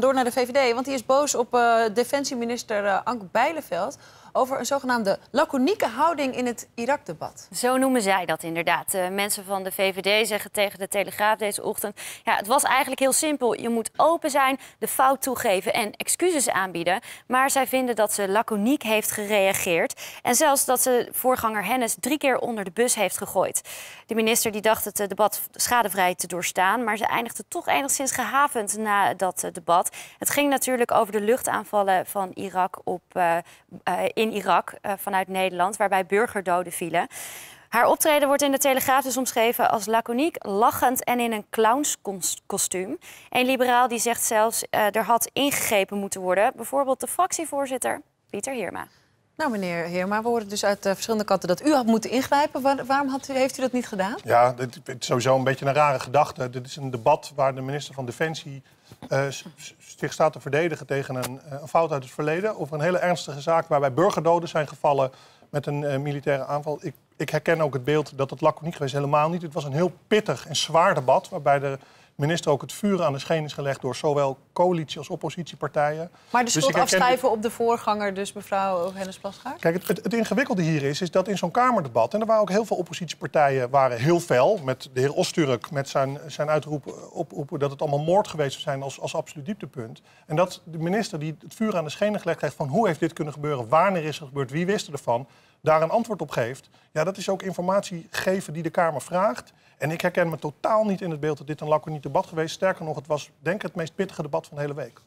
Door naar de VVD, want die is boos op uh, defensieminister uh, Ank Bijleveld over een zogenaamde laconieke houding in het Irak-debat. Zo noemen zij dat inderdaad. De eh, mensen van de VVD zeggen tegen de Telegraaf deze ochtend... Ja, het was eigenlijk heel simpel. Je moet open zijn, de fout toegeven en excuses aanbieden. Maar zij vinden dat ze laconiek heeft gereageerd. En zelfs dat ze voorganger Hennis drie keer onder de bus heeft gegooid. De minister die dacht het eh, debat schadevrij te doorstaan... maar ze eindigde toch enigszins gehavend na dat eh, debat. Het ging natuurlijk over de luchtaanvallen van Irak op... Uh, in Irak eh, vanuit Nederland, waarbij burgerdoden vielen. Haar optreden wordt in de Telegraaf dus omschreven als laconiek, lachend en in een clownskostuum. Een liberaal die zegt zelfs eh, er had ingegrepen moeten worden. Bijvoorbeeld de fractievoorzitter Pieter Heerma. Nou, meneer Heerma, we horen dus uit eh, verschillende kanten dat u had moeten ingrijpen. waarom had u, heeft u dat niet gedaan? Ja, het is sowieso een beetje een rare gedachte. Dit is een debat waar de minister van Defensie eh, zich staat te verdedigen tegen een, eh, een, fout uit het verleden. Of een hele ernstige zaak waarbij burgerdoden zijn gevallen met een eh, militaire aanval. Ik, ik herken ook het beeld dat het niet geweest helemaal niet. Het was een heel pittig en zwaar debat waarbij de minister ook het vuur aan de schenen is gelegd door zowel coalitie als oppositiepartijen. Maar de dus schuld dus herken... op de voorganger, dus mevrouw Hennis Plasgaard? Kijk, het, het, ingewikkelde hier is, is dat in zo'n Kamerdebat, en er waren ook heel veel oppositiepartijen, waren heel fel. Met de heer Osturk, met zijn, zijn uitroep oproepen dat het allemaal moord geweest zou zijn als, als absoluut dieptepunt. En dat de minister die het vuur aan de schenen gelegd heeft van hoe heeft dit kunnen gebeuren, wanneer is het gebeurd, wie wist ervan daar een antwoord op geeft, ja, dat is ook informatie geven die de Kamer vraagt. En ik herken me totaal niet in het beeld dat dit een niet debat geweest. Sterker nog, het was denk ik het meest pittige debat van de hele week.